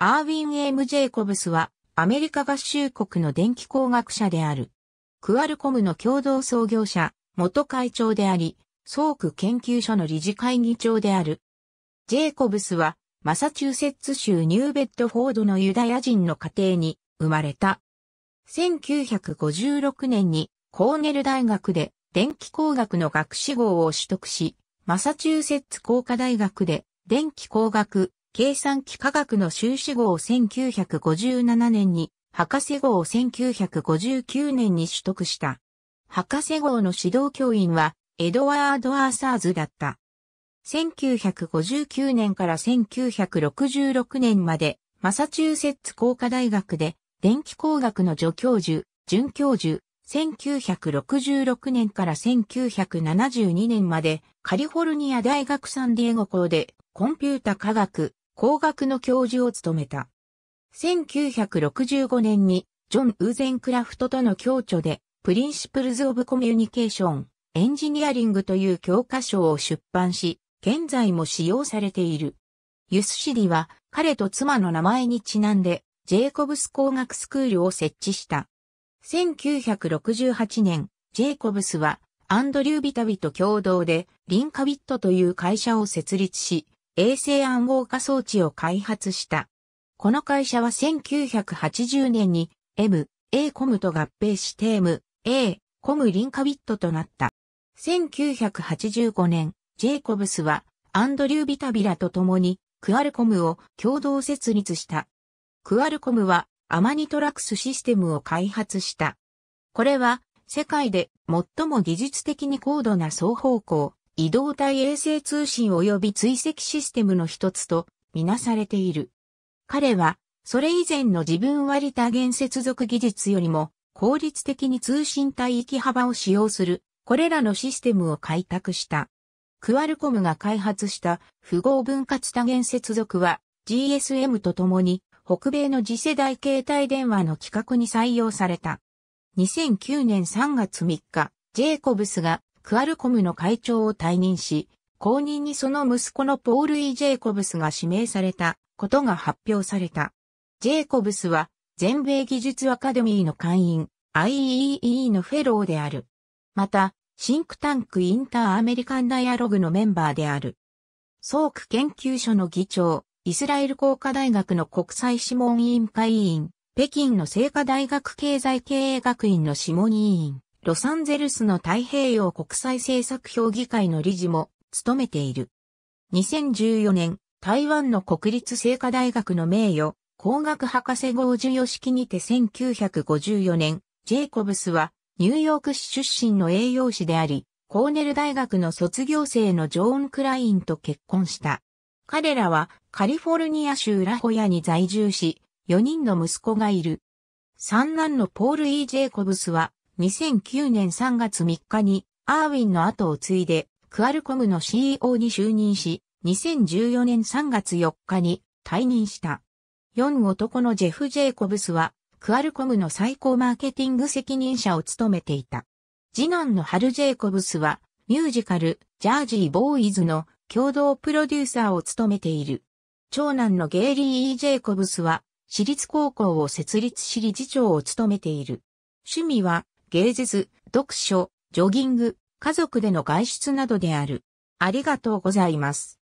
アーウィン・エム・ジェイコブスは、アメリカ合衆国の電気工学者である。クアルコムの共同創業者、元会長であり、総区研究所の理事会議長である。ジェイコブスは、マサチューセッツ州ニューベッドフォードのユダヤ人の家庭に生まれた。1956年にコーネル大学で電気工学の学士号を取得し、マサチューセッツ工科大学で電気工学計算機科学の修士号を1957年に、博士号を1959年に取得した。博士号の指導教員は、エドワード・アーサーズだった。1959年から1966年まで、マサチューセッツ工科大学で、電気工学の助教授、准教授、1966年から1972年まで、カリフォルニア大学サンディエゴ校で、コンピュータ科学、工学の教授を務めた。1965年に、ジョン・ウーゼンクラフトとの共著で、プリンシプルズ・オブ・コミュニケーション、エンジニアリングという教科書を出版し、現在も使用されている。ユスシリは、彼と妻の名前にちなんで、ジェイコブス工学スクールを設置した。1968年、ジェイコブスは、アンドリュー・ビタビと共同で、リンカビットという会社を設立し、衛星暗号化装置を開発した。この会社は1980年に M、A コムと合併して M、A コムリンカビットとなった。1985年、ジェイコブスはアンドリュー・ビタビラと共にクアルコムを共同設立した。クアルコムはアマニトラクスシステムを開発した。これは世界で最も技術的に高度な双方向移動体衛星通信及び追跡システムの一つとみなされている。彼は、それ以前の自分割多元接続技術よりも効率的に通信帯域幅を使用する、これらのシステムを開拓した。クアルコムが開発した符号分割多元接続は GSM とともに北米の次世代携帯電話の規格に採用された。2009年3月3日、ジェイコブスがクアルコムの会長を退任し、後任にその息子のポール・イ・ジェイコブスが指名されたことが発表された。ジェイコブスは全米技術アカデミーの会員 IEEE のフェローである。また、シンクタンクインターアメリカンダイアログのメンバーである。ソーク研究所の議長、イスラエル工科大学の国際諮問委員会委員、北京の聖火大学経済経営学院の諮問委員、ロサンゼルスの太平洋国際政策評議会の理事も務めている。2014年、台湾の国立聖火大学の名誉、工学博士号授与式にて1954年、ジェイコブスはニューヨーク市出身の栄養士であり、コーネル大学の卒業生のジョーン・クラインと結婚した。彼らはカリフォルニア州ラホヤに在住し、4人の息子がいる。三男のポール・ E・ ジェイコブスは2009年3月3日にアーウィンの後を継いでクアルコムの CEO に就任し、2014年3月4日に退任した。4男のジェフ・ジェイコブスはクアルコムの最高マーケティング責任者を務めていた。次男のハル・ジェイコブスはミュージカルジャージー・ボーイズの共同プロデューサーを務めている。長男のゲイリー・イー・ジェイコブスは私立高校を設立し理事長を務めている。趣味は芸術、読書、ジョギング、家族での外出などである。ありがとうございます。